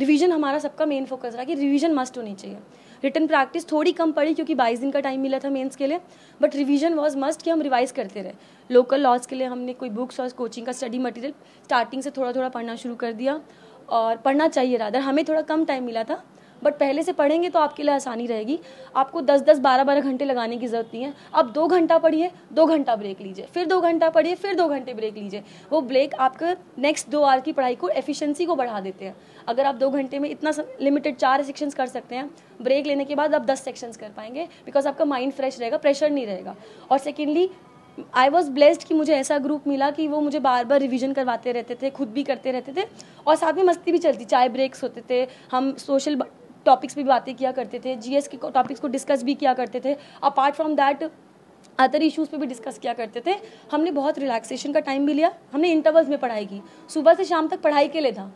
revision हमारा सबका main focus रहा कि रिवीजन मस्ट होनी चाहिए रिटर्न प्रैक्टिस थोड़ी कम पड़ी क्योंकि बाईस दिन का टाइम मिला था मेंस के लिए बट रिवीजन वाज मस्ट कि हम रिवाइज करते रहे लोकल लॉज के लिए हमने कोई बुक्स और कोचिंग का स्टडी मटेरियल स्टार्टिंग से थोड़ा थोड़ा पढ़ना शुरू कर दिया और पढ़ना चाहिए रादर हमें थोड़ा कम टाइम मिला था बट पहले से पढ़ेंगे तो आपके लिए आसानी रहेगी आपको दस दस बारह बारह घंटे लगाने की ज़रूरत नहीं है आप दो घंटा पढ़िए दो घंटा ब्रेक लीजिए फिर दो घंटा पढ़िए फिर दो घंटे ब्रेक लीजिए वो ब्रेक आपके नेक्स्ट दो आर की पढ़ाई को एफिशिएंसी को बढ़ा देते हैं अगर आप दो घंटे में इतना लिमिटेड चार सेक्शंस कर सकते हैं ब्रेक लेने के बाद आप दस सेक्शंस कर पाएंगे बिकॉज आपका माइंड फ्रेश रहेगा प्रेशर नहीं रहेगा और सेकेंडली आई वॉज ब्लेस्ड कि मुझे ऐसा ग्रुप मिला कि वो मुझे बार बार रिविजन करवाते रहते थे खुद भी करते रहते थे और साथ में मस्ती भी चलती चाय ब्रेक्स होते थे हम सोशल टॉपिक्स भी बातें किया करते थे जीएस के टॉपिक्स को डिस्कस भी किया करते थे apart from that other issues पे भी डिस्कस किया करते थे हमने बहुत रिलैक्सेशन का टाइम भी लिया हमने इंटरवल्स में पढ़ाई की सुबह से शाम तक पढ़ाई के लिए था